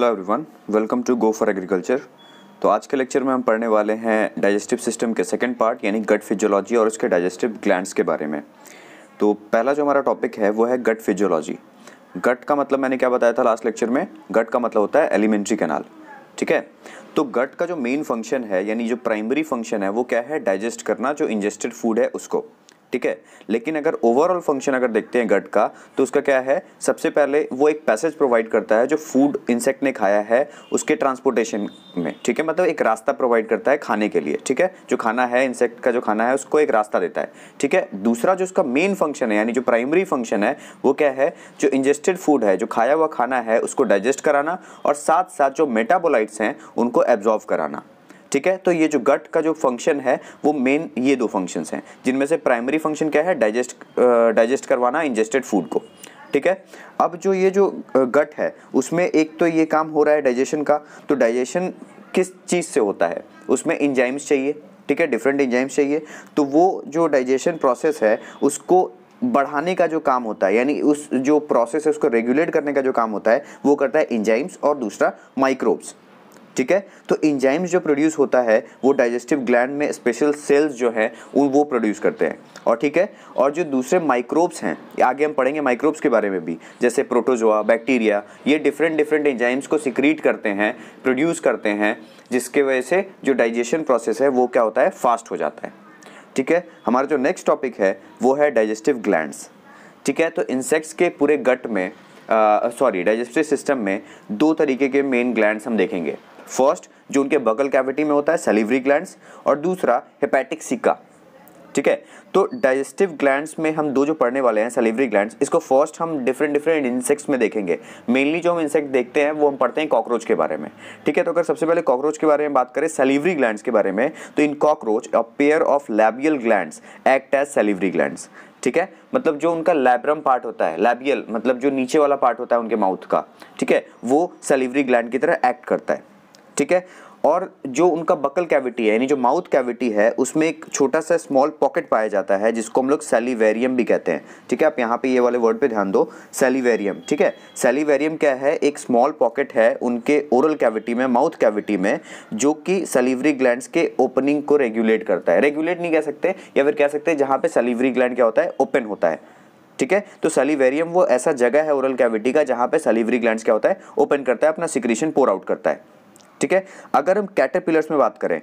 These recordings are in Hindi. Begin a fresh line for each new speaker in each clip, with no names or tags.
Hello everyone welcome to go for agriculture तो आज के लेक्चर में हम पढ़ने वाले हैं डाइजेस्टिव सिस्टम के सेकंड पार्ट यानी गट फिजियोलॉजी और उसके डाइजेस्टिव ग्लैंड्स के बारे में तो पहला जो हमारा टॉपिक है वो है गट फिजियोलॉजी गट का मतलब मैंने क्या बताया था लास्ट लेक्चर में गट का मतलब होता है एलिमेंट्री कैनाल ठीक है तो गट का जो मेन फंक्शन है यानी जो प्राइमरी फंक्शन है वो क्या है डाइजेस्ट करना जो इंजेस्टेड फूड है उसको ठीक है लेकिन अगर ओवरऑल फंक्शन अगर देखते हैं गट का तो उसका क्या है सबसे पहले वो एक पैसेज प्रोवाइड करता है जो फूड इंसेक्ट ने खाया है उसके ट्रांसपोर्टेशन में ठीक है मतलब एक रास्ता प्रोवाइड करता है खाने के लिए ठीक है जो खाना है इंसेक्ट का जो खाना है उसको एक रास्ता देता है ठीक है दूसरा जो उसका मेन फंक्शन है यानी जो प्राइमरी फंक्शन है वो क्या है जो इंजेस्टेड फूड है जो खाया हुआ खाना है उसको डाइजेस्ट कराना और साथ साथ जो मेटाबोलाइट्स हैं उनको एब्जॉर्व कराना ठीक है तो ये जो गट का जो फंक्शन है वो मेन ये दो फंक्शंस हैं जिनमें से प्राइमरी फंक्शन क्या है डाइजेस्ट डाइजेस्ट करवाना इंजेस्टेड फूड को ठीक है अब जो ये जो गट है उसमें एक तो ये काम हो रहा है डाइजेशन का तो डाइजेशन किस चीज़ से होता है उसमें इंजाइम्स चाहिए ठीक है डिफरेंट इंजाइम्स चाहिए तो वो जो डाइजेशन प्रोसेस है उसको बढ़ाने का जो काम होता है यानी उस जो प्रोसेस है उसको रेगुलेट करने का जो काम होता है वो करता है इंजाइम्स और दूसरा माइक्रोब्स ठीक है तो इंजाइम्स जो प्रोड्यूस होता है वो डाइजेस्टिव ग्लैंड में स्पेशल सेल्स जो है वो प्रोड्यूस करते हैं और ठीक है और जो दूसरे माइक्रोब्स हैं आगे हम पढ़ेंगे माइक्रोब्स के बारे में भी जैसे प्रोटोजोआ बैक्टीरिया ये डिफरेंट डिफरेंट इंजाइम्स को सिक्रीट करते हैं प्रोड्यूस करते हैं जिसके वजह से जो डाइजेशन प्रोसेस है वो क्या होता है फास्ट हो जाता है ठीक है हमारा जो नेक्स्ट टॉपिक है वो है डाइजेस्टिव ग्लैंड्स ठीक है तो इंसेक्ट्स के पूरे गट में सॉरी डाइजेस्टिव सिस्टम में दो तरीके के मेन ग्लैंड्स हम देखेंगे फर्स्ट जो उनके बगल कैविटी में होता है सेलिवरी ग्लैंड और दूसरा हेपेटिक सिक्का ठीक है तो डाइजेस्टिव ग्लैंड्स में हम दो जो पढ़ने वाले हैं सलिवरी ग्लैंड्स इसको फर्स्ट हम डिफरेंट डिफरेंट इंसेक्ट्स में देखेंगे मेनली जो हम इंसेक्ट देखते हैं वो हम पढ़ते हैं कॉकरोच के बारे में ठीक है तो अगर सबसे पहले कॉकरोच के बारे में बात करें सेलिवरी ग्लैंड्स के बारे में तो इन cockroach a pair of labial gland act as salivary gland ठीक है मतलब जो उनका लैब्रम पार्ट होता है लैबियल मतलब जो नीचे वाला पार्ट होता है उनके माउथ का ठीक है वो सेलिवरी ग्लैंड की तरह एक्ट करता है ठीक है और जो उनका बकल कैविटी है यानी जो माउथ कैविटी है उसमें एक छोटा सा स्मॉल पॉकेट पाया जाता है जिसको हम लोग सेलीवेरियम भी कहते हैं ठीक है आप यहाँ पे ये वाले वर्ड पे ध्यान दो सेलीवेरियम ठीक है सेलीवेरियम क्या है एक स्मॉल पॉकेट है उनके ओरल कैविटी में माउथ कैविटी में जो कि सलीवरी ग्लैंड के ओपनिंग को रेगुलेट करता है रेगुलेट नहीं कह सकते या फिर कह सकते हैं जहाँ पर सलीवरी ग्लैंड क्या होता है ओपन होता है ठीक है तो सेलिवेरियम वो ऐसा जगह है ओरल कैविटी का जहाँ पे सलीवरी ग्लैंड क्या होता है ओपन करता है अपना सिक्रीशन पोर आउट करता है ठीक है अगर हम कैटरपिलर्स में बात करें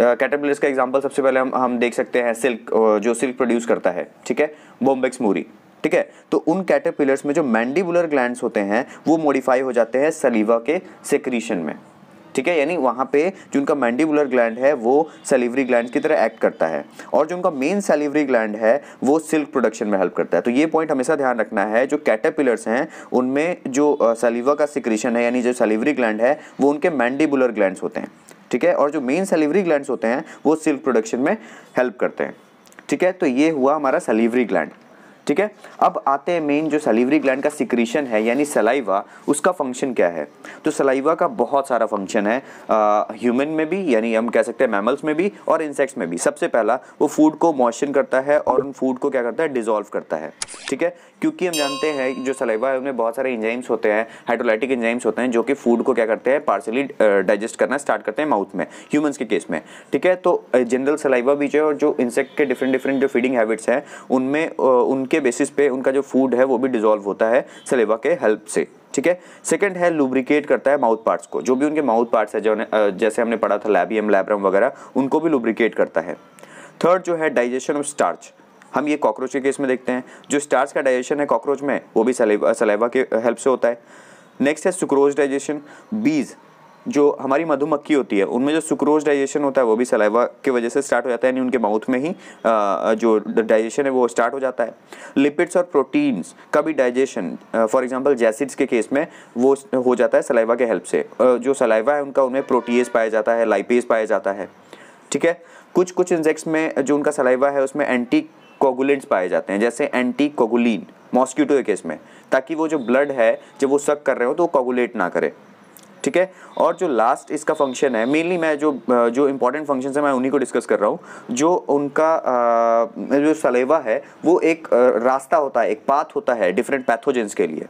कैटरपिलर्स uh, का एग्जांपल सबसे पहले हम हम देख सकते हैं सिल्क जो सिल्क प्रोड्यूस करता है ठीक है बॉम्बेक्स मूरी ठीक है तो उन कैटरपिलर्स में जो मैंडिबुलर ग्लैंड होते हैं वो मॉडिफाई हो जाते हैं सलीवा के सेक्रीशन में ठीक है यानी वहाँ पे जो उनका मैंडिबुलर ग्लैंड है वो सेलिवरी ग्लैंड की तरह एक्ट करता है और जो उनका मेन सेलिवरी ग्लैंड है वो सिल्क प्रोडक्शन में हेल्प करता है तो ये पॉइंट हमेशा ध्यान रखना है जो कैटेपिलर्स हैं उनमें जो सेलिवा का सिक्रीशन है यानी जो सेलिवरी ग्लैंड है वो उनके मैंडिबुलर ग्लैंड होते हैं ठीक है और जो मेन सेलिवरी ग्लैंड होते हैं वो सिल्क प्रोडक्शन में हेल्प करते हैं ठीक है तो ये हुआ हमारा सेलिवरी ग्लैंड ठीक है अब आते हैं मेन जो सलीवरी ग्लैंड का सिक्रीशन है यानी सलाइवा उसका फंक्शन क्या है तो सलाइवा का बहुत सारा फंक्शन है ह्यूमन में भी यानी हम कह सकते हैं मैमल्स में भी और इंसेक्ट्स में भी सबसे पहला वो फूड को मॉइस्चन करता है और उन फूड को क्या करता है डिजोल्व करता है ठीक है क्योंकि हम जानते हैं जो सलाइवा है उनमें बहुत सारे इंजाइम्स होते हैं हाइड्रोलाइटिक इंजाइम्स होते हैं जो कि फूड को क्या करते हैं पार्सली डाइजेस्ट करना स्टार्ट करते हैं माउथ में ह्यूमन्स के केस में ठीक है तो जनरल सलाइवा भी जो है और जो इंसेक्ट के डिफरेंट डिफरेंट जो फीडिंग हैबिट्स हैं उनमें उनके के बेसिस पे उनका जो फूड है वो भी डिजोल्व होता है सलेवा के हेल्प से ठीक है सेकंड है लुब्रिकेट करता है माउथ पार्ट्स को जो भी उनके माउथ पार्ट्स है जो जैसे हमने पढ़ा था लैबियम लैब्रम वगैरह उनको भी लुब्रिकेट करता है थर्ड जो है डाइजेशन ऑफ स्टार्च हम ये कॉकरोच के केस में देखते हैं जो स्टार्च का डाइजेशन है कॉकरोच में वो भी सलेवा के हेल्प से होता है नेक्स्ट है सुक्रोज डाइजेशन बीज जो हमारी मधुमक्खी होती है उनमें जो सुक्रोज डाइजेशन होता है वो भी सलाइवा की वजह से स्टार्ट हो जाता है यानी उनके माउथ में ही जो डाइजेशन है वो स्टार्ट हो जाता है लिपिड्स और प्रोटीन्स का भी डाइजेशन फॉर एग्जाम्पल जैसिड्स के केस में वो हो जाता है सलाइवा के हेल्प से जो सलाइवा है उनका उनमें प्रोटीज पाया जाता है लाइपेज पाया जाता है ठीक है कुछ कुछ इंजेक्ट्स में जो उनका सलाइवा है उसमें एंटी कोगुलेंट्स पाए जाते हैं जैसे एंटी कोगुलिन मॉस्क्यूटो के केस में ताकि वो जो ब्लड है जब वो सक कर रहे हो तो वो कोगुलेट ना करें ठीक है और जो लास्ट इसका फंक्शन है मेनली मैं जो जो इंपॉर्टेंट फंक्शन है मैं उन्हीं को डिस्कस कर रहा हूँ जो उनका आ, जो सलेवा है वो एक रास्ता होता है एक पाथ होता है डिफरेंट पैथोजेंस के लिए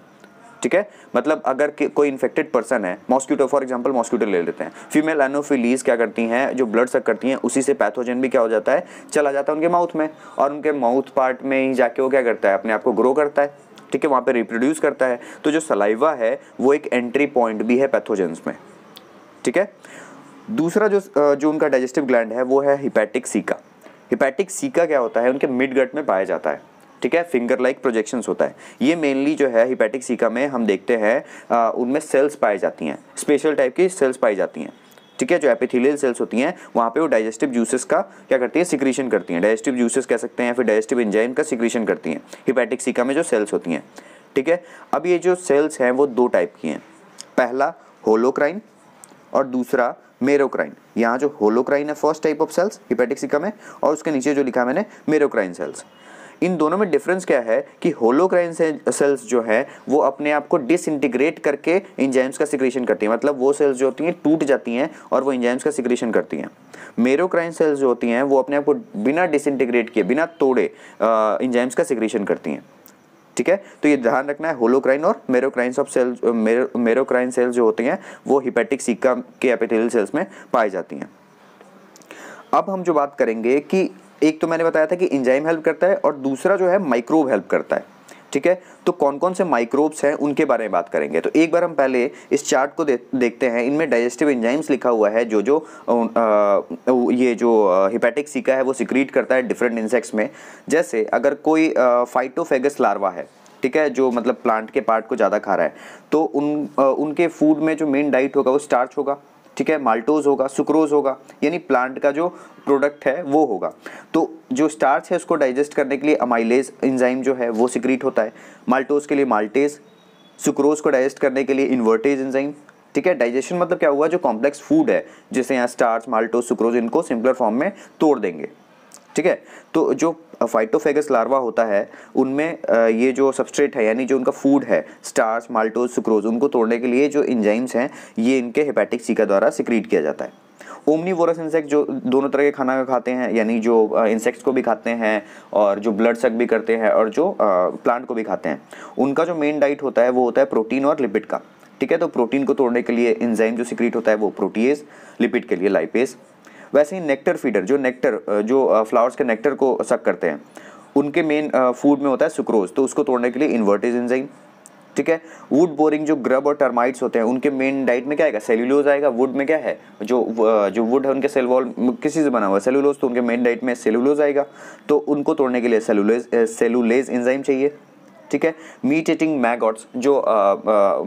ठीक है मतलब अगर कोई इन्फेक्टेड पर्सन है मॉस्क्यूटो फॉर एग्जांपल मॉस्क्यूटो ले लेते हैं फीमेल एनोफिलीज क्या करती हैं जो ब्लड सक करती हैं उसी से पैथोजन भी क्या हो जाता है चला जाता है उनके माउथ में और उनके माउथ पार्ट में ही जाके वो क्या करता है अपने आप को ग्रो करता है ठीक है वहाँ पे रिप्रोड्यूस करता है तो जो सलाइवा है वो एक एंट्री पॉइंट भी है पैथोजेंस में ठीक है दूसरा जो जो उनका डाइजेस्टिव ग्लैंड है वो है हिपैटिक सीका हिपैटिक सीका क्या होता है उनके मिड गट में पाया जाता है ठीक है फिंगर लाइक प्रोजेक्शन होता है ये मेनली जो है हिपैटिक सीका में हम देखते हैं उनमें सेल्स पाई जाती हैं स्पेशल टाइप की सेल्स पाई जाती हैं ठीक है जो एपिथेलियल सेल्स होती हैं वहाँ पे वो डाइजेस्टिव जूसेस का क्या करती हैं सिक्रीशन करती हैं डाइजेस्टिव जूसेस कह सकते हैं या फिर डाइजेस्टिव इंजाइम का सिक्रीशन करती हैं हिपैटिक सीका में जो सेल्स होती हैं ठीक है अब ये जो सेल्स हैं वो दो टाइप की हैं पहला होलोक्राइन और दूसरा मेरोक्राइन यहाँ जो होलोक्राइन है first type of cells hepatic caeca में और उसके नीचे जो लिखा मैंने मेरोक्राइन सेल्स इन दोनों में डिफरेंस क्या है कि होलोक्राइन सेल्स जो है वो अपने आप को डिसइंटीग्रेट करके इंजाइम्स का सिक्रेशन करती हैं मतलब वो सेल्स जो होती हैं टूट जाती हैं और वो इंजाइम्स का सिक्रेशन करती हैं मेरोक्राइन सेल्स जो होती हैं वो अपने आप को बिना डिसइंटीग्रेट किए बिना तोड़े इंजाइम्स का सिक्रेशन करती हैं ठीक है तो ये ध्यान रखना है होलोक्राइन और merocrine of cells merocrine cells जो होती हैं वो हिपेटिक सिक्का के एपिथेलियल सेल्स में पाई जाती हैं अब हम जो बात करेंगे कि एक तो मैंने बताया था कि इंजाइम हेल्प करता है और दूसरा जो है माइक्रोब हेल्प करता है ठीक है तो कौन कौन से माइक्रोब्स हैं उनके बारे में बात करेंगे तो एक बार हम पहले इस चार्ट को दे, देखते हैं इनमें डाइजेस्टिव एंजाइम्स लिखा हुआ है जो जो आ, ये जो हिपैटिक सीका है वो सिक्रीट करता है डिफरेंट इंसेक्ट्स में जैसे अगर कोई फाइटोफेगस लार्वा है ठीक है जो मतलब प्लांट के पार्ट को ज़्यादा खा रहा है तो उन आ, उनके फूड में जो मेन डाइट होगा वो स्टार्च होगा ठीक है माल्टोज होगा सुक्रोज होगा यानी प्लांट का जो प्रोडक्ट है वो होगा तो जो स्टार्च है उसको डाइजेस्ट करने के लिए अमाइलेज इंजाइम जो है वो सिक्रीट होता है माल्टोज के लिए माल्टेज सुक्रोज को डाइजेस्ट करने के लिए इन्वर्टेज इंजाइम ठीक है डाइजेशन मतलब क्या हुआ जो कॉम्प्लेक्स फूड है जैसे यहाँ स्टार्च माल्टोज सुक्रोज इनको सिंपलर फॉर्म में तोड़ देंगे ठीक है तो जो फाइटोफेगस लार्वा होता है उनमें ये जो सबस्ट्रेट है यानी जो उनका फूड है स्टार्च माल्टोज सुक्रोज उनको तोड़ने के लिए जो इंजाइम्स हैं ये इनके हेपेटिक सीका द्वारा सिक्रीट किया जाता है ओमनीवोरस इंसेक्ट जो दोनों तरह के खाना खाते हैं यानी जो इंसेक्ट्स को भी खाते हैं और जो ब्लड सक भी करते हैं और जो प्लांट को भी खाते हैं उनका जो मेन डाइट होता है वो होता है प्रोटीन और लिपिड का ठीक है तो प्रोटीन को तोड़ने के लिए इंजाइम जो सिक्रीट होता है वो प्रोटीज लिपिड के लिए लाइपेज वैसे ही नेक्टर फीडर जो नेक्टर जो फ्लावर्स के नेक्टर को सक करते हैं उनके मेन फूड में होता है सुक्रोज तो उसको तोड़ने के लिए इन्वर्टेज इंजाइम ठीक है वुड बोरिंग जो ग्रब और टर्माइट्स होते हैं उनके मेन डाइट में क्या आएगा सेल्यूलोज आएगा वुड में क्या है जो जो वुड है उनके सेल वॉल किसी से बना हुआ है सेलुलोज तो उनके मेन डाइट में सेलुलोज आएगा तो उनको तोड़ने के लिए सेलुलेज सेलुलेज इंजाइम चाहिए ठीक है मीट ईटिंग मैगॉट्स जो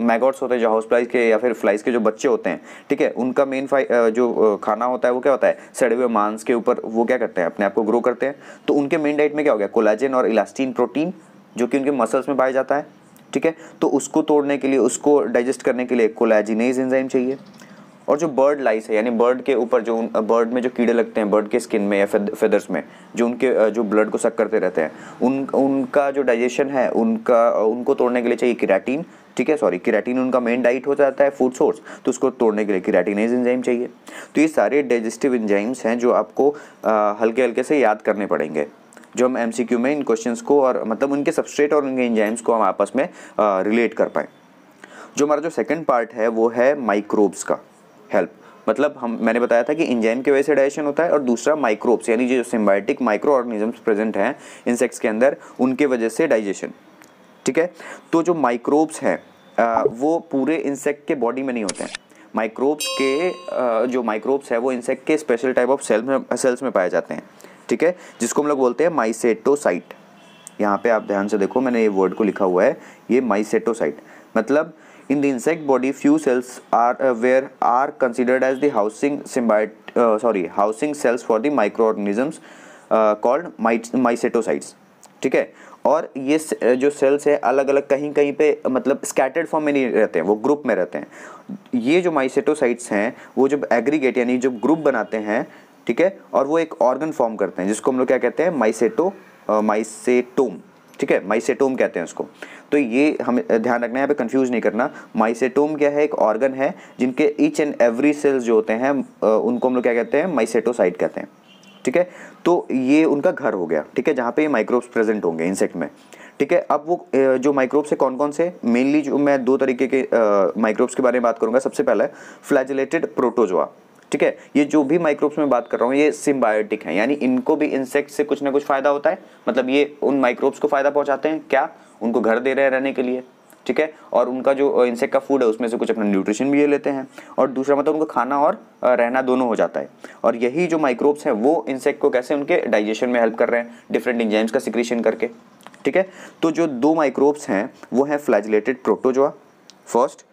मैगॉट्स होते हैं जो हाउस फ्लाइज के या फिर फ्लाइज के जो बच्चे होते हैं ठीक है उनका मेन जो खाना होता है वो क्या होता है सड़े हुए मांस के ऊपर वो क्या करते हैं अपने आप को ग्रो करते हैं तो उनके मेन डाइट में क्या हो गया कोलाजिन और इलास्टीन प्रोटीन जो कि उनके मसल्स में पाया जाता है ठीक है तो उसको तोड़ने के लिए उसको डाइजेस्ट करने के लिए कोलाजिनेज एंजाइम चाहिए और जो बर्ड लाइस है यानी बर्ड के ऊपर जो बर्ड में जो कीड़े लगते हैं बर्ड के स्किन में या फेदर्स में जो उनके जो ब्लड को सक करते रहते हैं उन उनका जो डाइजेशन है उनका उनको तोड़ने के लिए चाहिए किराटीन ठीक है सॉरी किराटीन उनका मेन डाइट हो जाता है फूड सोर्स तो उसको तोड़ने के लिए किराटीनेज इंजाइम चाहिए तो ये सारे डाइजेस्टिव इंजाइम्स हैं जो आपको हल्के हल्के से याद करने पड़ेंगे जो हम एम में इन क्वेश्चन को और मतलब उनके सबस्ट्रेट और उनके इंजाइम्स को हम आपस में रिलेट कर पाएँ जो हमारा जो सेकेंड पार्ट है वो है माइक्रोब्स का हेल्प मतलब हम मैंने बताया था कि इंजाइम की वजह से डाइजेशन होता है और दूसरा माइक्रोब्स यानी जो सिम्बायोटिक माइक्रो ऑर्गेनिजम्स प्रेजेंट हैं इंसेक्ट्स के अंदर उनके वजह से डाइजेशन ठीक है तो जो माइक्रोब्स हैं वो पूरे इंसेक्ट के बॉडी में नहीं होते हैं माइक्रोब्स के जो माइक्रोब्स है वो इंसेक्ट के स्पेशल टाइप ऑफ सेल में सेल्स में पाए जाते हैं ठीक है जिसको हम लोग बोलते हैं माइसेटोसाइट यहाँ पे आप ध्यान से देखो मैंने ये वर्ड को लिखा हुआ है ये माइसेटोसाइट मतलब In the insect body, few cells are uh, where are considered as the housing symbiot, uh, sorry, housing cells for the microorganisms uh, called mycetocytes. ठीक है और ये जो सेल्स है अलग अलग कहीं कहीं पे मतलब स्कैटर्ड फॉर्म में नहीं रहते हैं वो ग्रुप में रहते हैं ये जो माइसेटोसाइट्स हैं वो जब एग्रीगेट यानी जब ग्रुप बनाते हैं ठीक है और वो एक ऑर्गन फॉर्म करते हैं जिसको हम लोग क्या कहते हैं माइसेटो माइसेटोम uh, ठीक है माइसेटोम कहते हैं उसको तो ये हमें ध्यान रखना है यहाँ पे कंफ्यूज नहीं करना माइसेटोम क्या है एक ऑर्गन है जिनके ईच एंड एवरी सेल्स जो होते हैं उनको हम लोग क्या कहते हैं माइसेटोसाइट कहते हैं ठीक है तो ये उनका घर हो गया ठीक है जहाँ पे ये माइक्रोब्स प्रेजेंट होंगे इंसेक्ट में ठीक है अब वो जो माइक्रोब्स है कौन कौन से मेनली जो मैं दो तरीके के माइक्रोब्स के बारे में बात करूंगा सबसे पहले है फ्लैजलेटेड प्रोटोजोआ ठीक है ये जो भी माइक्रोब्स में बात कर रहा हूँ ये सिम्बायोटिक है यानी इनको भी इंसेक्ट से कुछ ना कुछ फ़ायदा होता है मतलब ये उन माइक्रोब्स को फ़ायदा पहुँचाते हैं क्या उनको घर दे रहे हैं रहने के लिए ठीक है और उनका जो इंसेक्ट का फूड है उसमें से कुछ अपना न्यूट्रिशन भी ले लेते हैं और दूसरा मतलब उनका खाना और रहना दोनों हो जाता है और यही जो माइक्रोब्स हैं वो इंसेक्ट को कैसे उनके डाइजेशन में हेल्प कर रहे हैं डिफरेंट इंजाइम्स का सिक्रेशन करके ठीक है तो जो दो माइक्रोब्स हैं वो हैं फ्लैजलेटेड प्रोटोजोआ फर्स्ट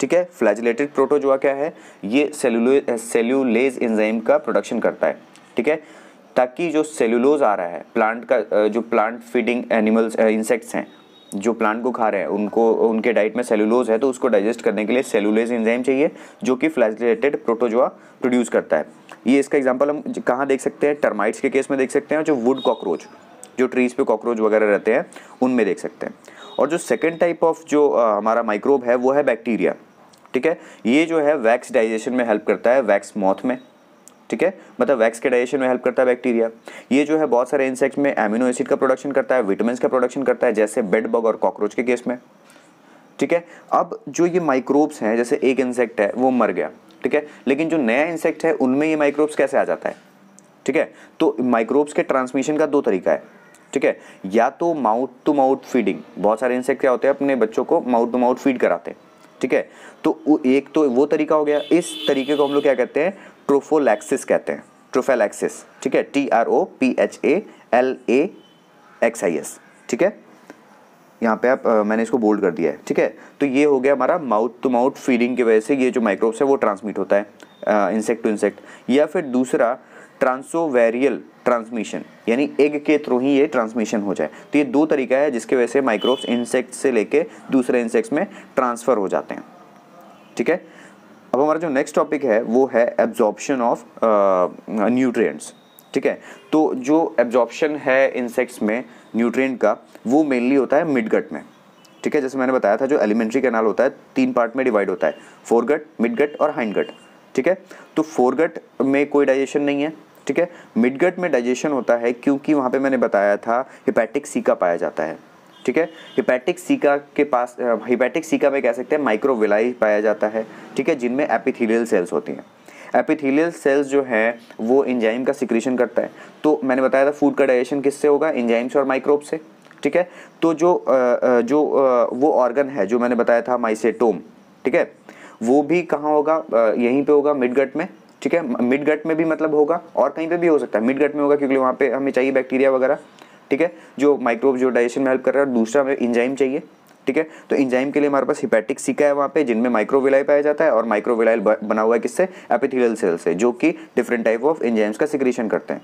ठीक है फ्लैजलेटेड प्रोटोजोआ क्या है ये सेलुले सेल्यूलेज इंजाइम का प्रोडक्शन करता है ठीक है ताकि जो सेल्यूलोज आ रहा है प्लांट का जो प्लांट फीडिंग एनिमल्स इंसेक्ट्स हैं जो प्लांट को खा रहे हैं उनको उनके डाइट में सेलुलोज है तो उसको डाइजेस्ट करने के लिए सेलुलेज एंजाइम चाहिए जो कि फ्लैजलेटेड प्रोटोजोआ प्रोड्यूस करता है ये इसका एग्जाम्पल हम कहाँ देख सकते हैं टर्माइट्स के केस में देख सकते हैं जो वुड कॉकरोच जो ट्रीज़ पे कॉकरोच वगैरह रहते हैं उनमें देख सकते हैं और जो सेकेंड टाइप ऑफ जो आ, हमारा माइक्रोब है वो है बैक्टीरिया ठीक है ये जो है वैक्स डाइजेशन में हेल्प करता है वैक्स मॉथ में ठीक है मतलब वैक्स के डाइजेशन में हेल्प करता है बैक्टीरिया ये जो है बहुत सारे इंसेक्ट्स में एमिनो एसिड का प्रोडक्शन करता है विटामिन का प्रोडक्शन करता है जैसे बेड बग और कॉकरोच के केस में ठीक है अब जो ये माइक्रोब्स हैं जैसे एक इंसेक्ट है वो मर गया ठीक है लेकिन जो नया इंसेक्ट है उनमें ये माइक्रोब्स कैसे आ जाता है ठीक है तो माइक्रोब्स के ट्रांसमिशन का दो तरीका है ठीक है या तो माउथ टू माउथ फीडिंग बहुत सारे इंसेक्ट क्या होते हैं अपने बच्चों को माउथ टू माउथ फीड कराते हैं ठीक है तो एक तो वो तरीका हो गया इस तरीके को हम लोग क्या कहते हैं ट्रोफोलैक्सिस कहते हैं ट्रोफेलैक्सिस ठीक है T R O P H A L A X I S ठीक है यहाँ पे आप आ, मैंने इसको बोल्ड कर दिया है ठीक है तो ये हो गया हमारा माउथ टू माउथ फीडिंग की वजह से ये जो माइक्रोब्स है वो ट्रांसमिट होता है इंसेक्ट टू इंसेक्ट या फिर दूसरा ट्रांसोवेरियल ट्रांसमिशन यानी एग के थ्रू ही ये ट्रांसमिशन हो जाए तो ये दो तरीका है जिसके वजह से माइक्रोब्स इंसेक्ट से लेके दूसरे इंसेक्ट्स में ट्रांसफ़र हो जाते हैं ठीक है अब हमारा जो नेक्स्ट टॉपिक है वो है एब्जॉर्प्शन ऑफ न्यूट्रिएंट्स ठीक है तो जो एब्जॉर्प्शन है इंसेक्ट्स में न्यूट्रिएंट का वो मेनली होता है मिड गट में ठीक है जैसे मैंने बताया था जो एलिमेंट्री कैनाल होता है तीन पार्ट में डिवाइड होता है फोरगट मिड गट और हाइंड गट ठीक है तो फोरगट में कोई डाइजेशन नहीं है ठीक है मिडगट में डाइजेशन होता है क्योंकि वहाँ पर मैंने बताया था हिपैटिक सीका पाया जाता है ठीक है हिपैटिक सीका के पास हिपैटिक सीका में कह सकते हैं माइक्रोविलाई पाया जाता है ठीक है जिनमें एपिथीलियल सेल्स होती हैं एपिथीलियल सेल्स जो हैं वो इंजाइम का सिक्रीशन करता है तो मैंने बताया था फूड का डाइजेशन किससे होगा इंजाइम से और माइक्रोब से ठीक है तो जो जो वो ऑर्गन है जो मैंने बताया था माइसेटोम ठीक है वो भी कहाँ होगा यहीं पे होगा मिडगट में ठीक है मिडगट में भी मतलब होगा और कहीं पे भी हो सकता है मिडगट में होगा क्योंकि वहाँ पे हमें चाहिए बैक्टीरिया वगैरह ठीक है जो माइक्रोब जो डाइजेशन में हेल्प कर रहा है और दूसरा हमें इंजाइम चाहिए ठीक है तो इंजाइम के लिए हमारे पास हिपैटिक सीका है वहाँ पे जिनमें माइक्रोविलाई पाया जाता है और माइक्रोविलाइल बना हुआ है किससे एपिथिलियल सेल से जो कि डिफरेंट टाइप ऑफ इंजाइम्स का सिक्रीशन करते हैं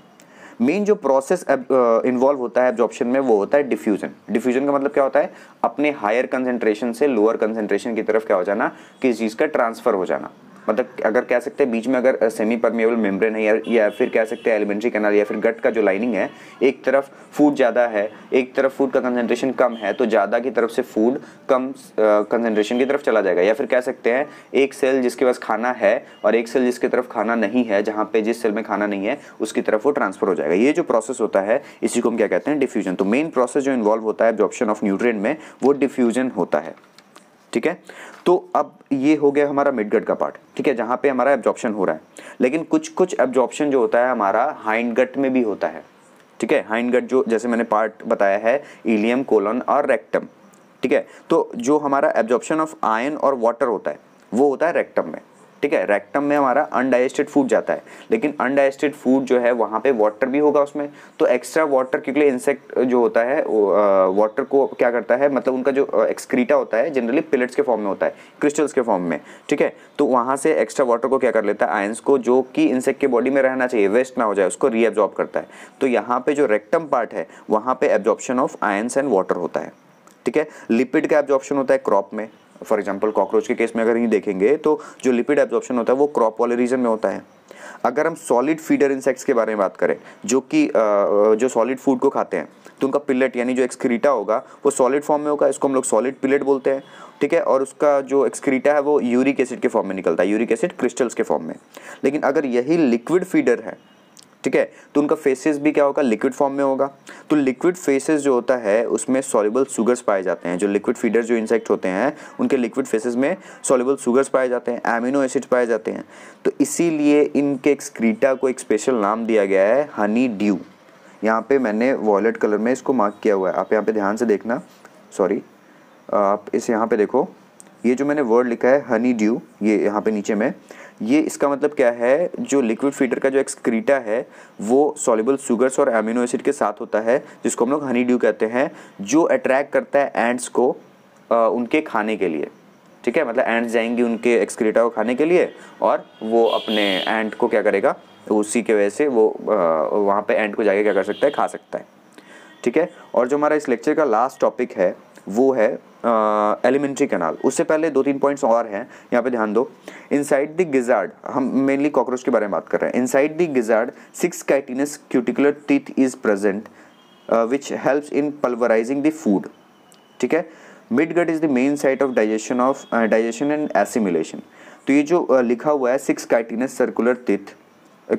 मेन जो प्रोसेस इन्वॉल्व होता है एब्जॉर्प्शन में वो होता है डिफ्यूजन डिफ्यूजन का मतलब क्या होता है अपने हायर कंसेंट्रेशन से लोअर कंसेंट्रेशन की तरफ क्या हो जाना किस चीज़ का ट्रांसफर हो जाना मतलब अगर कह सकते हैं बीच में अगर सेमी परमेबल मेम्ब्रेन है या, या फिर कह सकते हैं एलिमेंट्री कैनाल या फिर गट का जो लाइनिंग है एक तरफ फूड ज़्यादा है एक तरफ फूड का कंसनट्रेशन कम है तो ज़्यादा की तरफ से फूड कम कंसनट्रेशन की तरफ चला जाएगा या फिर कह सकते हैं एक सेल जिसके पास खाना है और एक सेल जिसके तरफ खाना नहीं है जहाँ पर जिस सेल में खाना नहीं है उसकी तरफ वो ट्रांसफर हो जाएगा ये जो प्रोसेस होता है इसी को हम क्या कहते हैं डिफ्यूजन तो मेन प्रोसेस जो इन्वॉल्व होता है ऑप्शन ऑफ न्यूट्रेन में वो डिफ्यूजन होता है ठीक है तो अब ये हो गया हमारा मिडगट का पार्ट ठीक है जहाँ पे हमारा एब्जॉर्प्शन हो रहा है लेकिन कुछ कुछ एब्जॉर्प्शन जो होता है हमारा हाइंडगट में भी होता है ठीक है हाइंडगट जो जैसे मैंने पार्ट बताया है इलियम कोलन और रेक्टम ठीक है तो जो हमारा एब्जॉर्प्शन ऑफ आयन और वाटर होता है वो होता है रेक्टम में ठीक है रेक्टम में हमारा अनडाइजेस्टेड फूड जाता है लेकिन अनडाइजेस्टेड फूड जो है वहाँ पे वाटर भी होगा उसमें तो एक्स्ट्रा वाटर क्योंकि इंसेक्ट जो होता है वाटर को क्या करता है मतलब उनका जो एक्सक्रीटा होता है जनरली पिलेट्स के फॉर्म में होता है क्रिस्टल्स के फॉर्म में ठीक है तो वहाँ से एक्स्ट्रा वाटर को क्या कर लेता है आयंस को जो कि इंसेक्ट के बॉडी में रहना चाहिए वेस्ट ना हो जाए उसको रीअब्जॉर्ब करता है तो यहाँ पर जो रेक्टम पार्ट है वहाँ पर absorption of ions and water होता है ठीक है लिपिड का एब्जॉर्प्शन होता है क्रॉप में फॉर एग्जाम्पल कॉकरोच के केस में अगर ये देखेंगे तो जो लिपिड एब्जॉर्प्शन होता है वो क्रॉप वाले रीजन में होता है अगर हम सॉलिड फीडर इंसेक्ट्स के बारे में बात करें जो कि जो सॉलिड फूड को खाते हैं तो उनका पिलेट यानी जो एक्सक्रीटा होगा वो सॉलिड फॉर्म में होगा इसको हम लोग सॉलिड पिलेट बोलते हैं ठीक है और उसका जो एक्सक्रीटा है वो यूरिक एसिड के फॉर्म में निकलता है यूरिक एसिड क्रिस्टल्स के फॉर्म में लेकिन अगर यही लिक्विड फीडर है ठीक है तो उनका फेसेस भी क्या होगा लिक्विड फॉर्म में होगा तो लिक्विड फेसेस जो होता है उसमें सॉलिबल सुगर्स पाए जाते हैं जो लिक्विड फीडर जो इंसेक्ट होते हैं उनके लिक्विड फेसेस में सॉलिबल सुगर्स पाए जाते हैं एमिनो एसिड पाए जाते हैं तो इसीलिए इनके एक्सक्रीटा को एक स्पेशल नाम दिया गया है हनी ड्यू यहाँ पे मैंने वॉलेट कलर में इसको मार्क किया हुआ है आप यहाँ पे ध्यान से देखना सॉरी आप इसे यहाँ पर देखो ये जो मैंने वर्ड लिखा है हनी ड्यू ये यहाँ पे नीचे में ये इसका मतलब क्या है जो लिक्विड फीडर का जो एक्सक्रीटा है वो सॉलेबल शुगर्स और एमिनो एसिड के साथ होता है जिसको हम लोग हनी ड्यू कहते हैं जो अट्रैक्ट करता है एंड्स को आ, उनके खाने के लिए ठीक है मतलब एंड्स जाएंगी उनके एक्सक्रीटा को खाने के लिए और वो अपने एंड को क्या करेगा उसी के वजह से वो वहाँ पर एंड को जाके क्या कर सकता है खा सकता है ठीक है और जो हमारा इस लेक्चर का लास्ट टॉपिक है वो है एलिमेंट्री कैनाल उससे पहले दो तीन पॉइंट्स और हैं यहाँ पे ध्यान दो इनसाइड द गिजार्ड हम मेनली कॉकरोच के बारे में बात कर रहे हैं inside the gizzard six chitinous cuticular teeth is present which helps in pulverising the food ठीक है mid gut is the main site of digestion of digestion and assimilation तो ये जो uh, लिखा हुआ है six chitinous circular teeth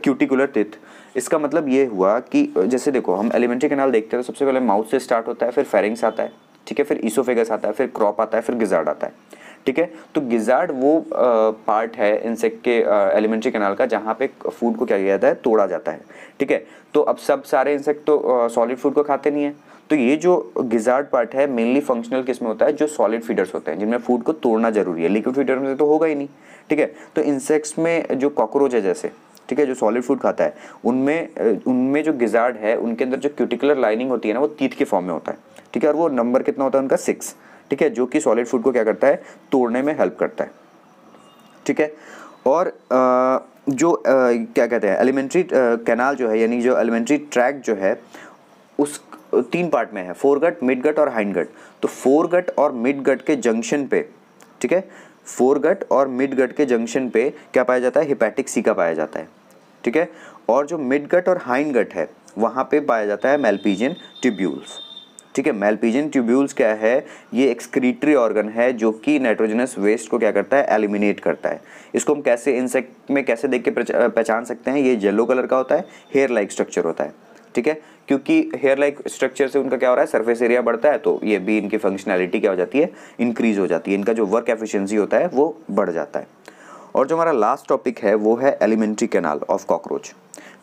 cuticular teeth इसका मतलब ये हुआ कि जैसे देखो हम एलिमेंट्री कैनाल देखते हैं तो सबसे पहले माउथ से स्टार्ट होता है फिर फेरिंग्स आता है ठीक है फिर ईसोफेगस आता है फिर क्रॉप आता है फिर गिजार्ड आता है ठीक है तो गिजार्ड वो आ, पार्ट है इंसेक्ट के एलिमेंट्री कैनाल का जहाँ पे फूड को क्या किया जाता है तोड़ा जाता है ठीक है तो अब सब सारे इंसेक्ट तो सॉलिड फूड को खाते नहीं है तो ये जो गिजार्ड पार्ट है मेनली फंक्शनल किस में होता है जो सॉलिड फीडर्स होते हैं जिनमें फूड को तोड़ना जरूरी है लिक्विड फीडर में तो होगा ही नहीं ठीक है तो इंसेक्ट्स में जो कॉकरोच है जैसे ठीक है जो सॉलिड फूड खाता है उनमें उनमें जो गिजार्ड है उनके अंदर जो क्यूटिकुलर लाइनिंग होती है ना वो तीत के फॉर्म में होता है ठीक है और वो नंबर कितना होता है उनका सिक्स ठीक है जो कि सॉलिड फूड को क्या करता है तोड़ने में हेल्प करता है ठीक है और जो क्या कहते हैं एलिमेंट्री कैनाल जो है यानी जो एलिमेंट्री ट्रैक जो है उस तीन पार्ट में है फोर गट मिड गट और हाइंड गट तो फोर गट और मिड गट के जंक्शन पे ठीक है फोरगट और मिड गट के जंक्शन पे क्या पाया जाता है हिपैटिक सीका पाया जाता है ठीक है और जो मिड गट और हाइन गट है वहाँ पे पाया जाता है मेलपीजियन ट्यूब्यूल्स ठीक है मेलपीजियन ट्यूब्यूल्स क्या है ये एक्सक्रीटरी ऑर्गन है जो कि नाइट्रोजनस वेस्ट को क्या करता है एलिमिनेट करता है इसको हम कैसे इंसेक्ट में कैसे देख के पहचान सकते हैं ये येलो कलर का होता है हेयर लाइक स्ट्रक्चर होता है ठीक है क्योंकि हेयर लाइक स्ट्रक्चर से उनका क्या हो रहा है सरफेस एरिया बढ़ता है तो ये भी इनकी फंक्शनैलिटी क्या हो जाती है इंक्रीज हो जाती है इनका जो वर्क एफिशिएंसी होता है वो बढ़ जाता है और जो हमारा लास्ट टॉपिक है वो है एलिमेंट्री कैनाल ऑफ कॉकरोच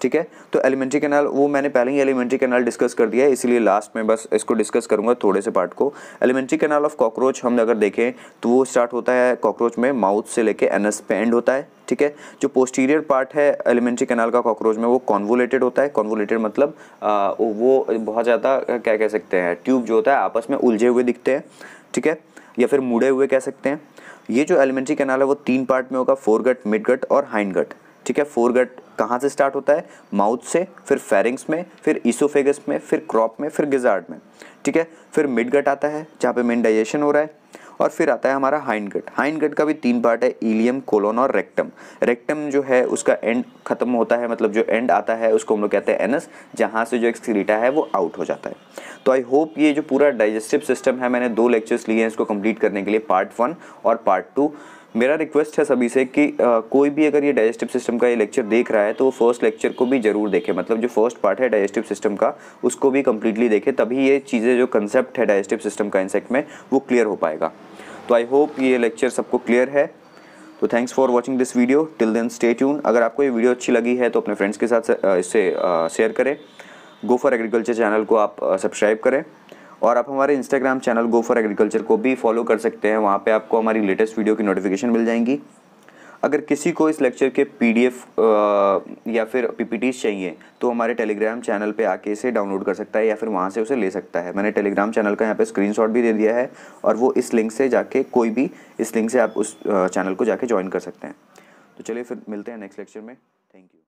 ठीक है तो एलिमेंट्री कैनाल वो मैंने पहले ही एलिमेंट्री कैनाल डिस्कस कर दिया है इसीलिए लास्ट में बस इसको डिस्कस करूंगा थोड़े से पार्ट को एलिमेंट्री कैनाल ऑफ कॉकरोच हम अगर देखें तो वो स्टार्ट होता है कॉकरोच में माउथ से लेके एनस पे एंड होता है ठीक है जो पोस्टीरियर पार्ट है एलिमेंट्री कैनाल का कॉकरोच में वो कॉन्वोलेटेड होता है कॉन्वोलेटेड मतलब आ, वो बहुत ज़्यादा क्या कह सकते हैं ट्यूब जो होता है आपस में उलझे हुए दिखते हैं ठीक है या फिर मुड़े हुए कह सकते हैं ये जो एलिमेंट्री कैनाल है वो तीन पार्ट में होगा फोरगट मिडगट और हाइंड गट ठीक है फोरगट कहाँ से स्टार्ट होता है माउथ से फिर फेरिंग्स में फिर ईसोफेगस में फिर क्रॉप में फिर गिजार्ड में ठीक है फिर मिडगट आता है जहाँ पे मेन डाइजेशन हो रहा है और फिर आता है हमारा हाइंड गट हाइंड गट का भी तीन पार्ट है ईलियम कोलोन और रेक्टम रेक्टम जो है उसका एंड खत्म होता है मतलब जो एंड आता है उसको हम लोग कहते हैं एनस जहाँ से जो एक्सक्रीटा है वो आउट हो जाता है तो आई होप ये जो पूरा डाइजेस्टिव सिस्टम है मैंने दो लेक्चर्स लिए हैं इसको कंप्लीट करने के लिए पार्ट वन और पार्ट टू मेरा रिक्वेस्ट है सभी से कि आ, कोई भी अगर ये डाइजेस्टिव सिस्टम का ये लेक्चर देख रहा है तो वो फर्स्ट लेक्चर को भी ज़रूर देखे मतलब जो फर्स्ट पार्ट है डाइजेस्टिव सिस्टम का उसको भी कम्प्लीटली देखे तभी ये चीज़ें जो कंसेप्ट है डाइजेस्टिव सिस्टम का इंसेक्ट में वो क्लियर हो पाएगा तो आई होप ये लेक्चर सबको क्लियर है तो thanks for watching this video till then stay tuned अगर आपको ये वीडियो अच्छी लगी है तो अपने फ्रेंड्स के साथ इसे शेयर करें गो फॉर एग्रीकल्चर चैनल को आप सब्सक्राइब करें और आप हमारे Instagram channel go for agriculture को भी फॉलो कर सकते हैं वहाँ पर आपको हमारी लेटेस्ट वीडियो की नोटिफिकेशन मिल जाएंगी अगर किसी को इस लेक्चर के पीडीएफ या फिर पीपीटीज चाहिए तो हमारे टेलीग्राम चैनल पे आके इसे डाउनलोड कर सकता है या फिर वहाँ से उसे ले सकता है मैंने टेलीग्राम चैनल का यहाँ पे स्क्रीनशॉट भी दे दिया है और वो इस लिंक से जाके कोई भी इस लिंक से आप उस चैनल को जाके ज्वाइन कर सकते हैं तो चलिए फिर मिलते हैं नेक्स्ट लेक्चर में थैंक यू